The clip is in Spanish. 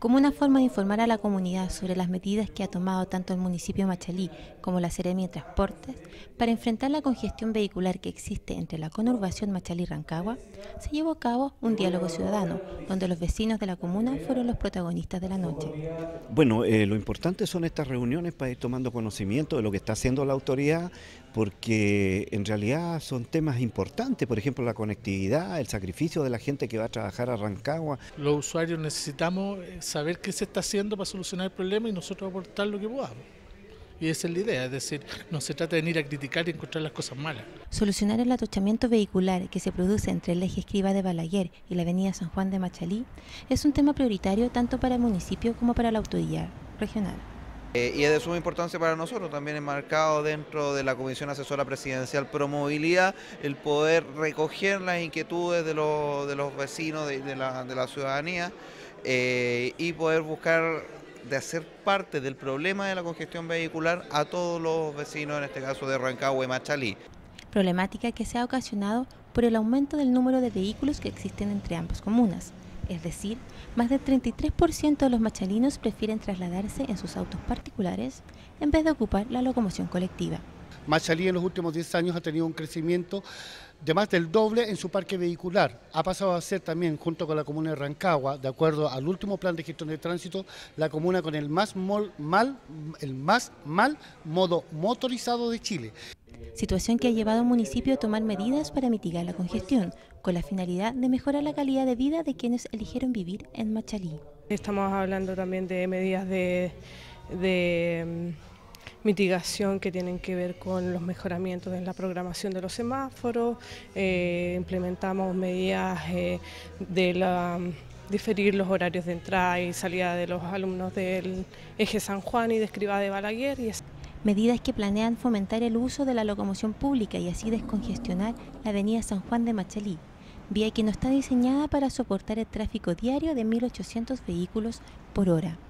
como una forma de informar a la comunidad sobre las medidas que ha tomado tanto el municipio de Machalí como la Seremia de Transportes para enfrentar la congestión vehicular que existe entre la conurbación Machalí-Rancagua, se llevó a cabo un diálogo ciudadano, donde los vecinos de la comuna fueron los protagonistas de la noche. Bueno, eh, lo importante son estas reuniones para ir tomando conocimiento de lo que está haciendo la autoridad, porque en realidad son temas importantes, por ejemplo la conectividad, el sacrificio de la gente que va a trabajar a Rancagua. Los usuarios necesitamos eh, saber qué se está haciendo para solucionar el problema y nosotros aportar lo que podamos. Y esa es la idea, es decir, no se trata de venir a criticar y encontrar las cosas malas. Solucionar el atochamiento vehicular que se produce entre el eje Escriba de Balaguer y la avenida San Juan de Machalí es un tema prioritario tanto para el municipio como para la autoridad regional. Eh, y es de suma importancia para nosotros, también enmarcado dentro de la Comisión Asesora Presidencial Promovilidad, el poder recoger las inquietudes de, los, de los vecinos, de, de, la, de la ciudadanía, eh, y poder buscar de hacer parte del problema de la congestión vehicular a todos los vecinos, en este caso de Rancagua y Machalí. Problemática que se ha ocasionado por el aumento del número de vehículos que existen entre ambas comunas. Es decir, más del 33% de los machalinos prefieren trasladarse en sus autos particulares en vez de ocupar la locomoción colectiva. Machalí en los últimos 10 años ha tenido un crecimiento de más del doble en su parque vehicular. Ha pasado a ser también, junto con la comuna de Rancagua, de acuerdo al último plan de gestión de tránsito, la comuna con el más, mal, el más mal modo motorizado de Chile. Situación que ha llevado al municipio a tomar medidas para mitigar la congestión, con la finalidad de mejorar la calidad de vida de quienes eligieron vivir en Machalí. Estamos hablando también de medidas de mitigación que tienen que ver con los mejoramientos en la programación de los semáforos, eh, implementamos medidas eh, de diferir los horarios de entrada y salida de los alumnos del eje San Juan y de Escribá de Balaguer. Y Medidas que planean fomentar el uso de la locomoción pública y así descongestionar la avenida San Juan de Machalí, vía que no está diseñada para soportar el tráfico diario de 1.800 vehículos por hora.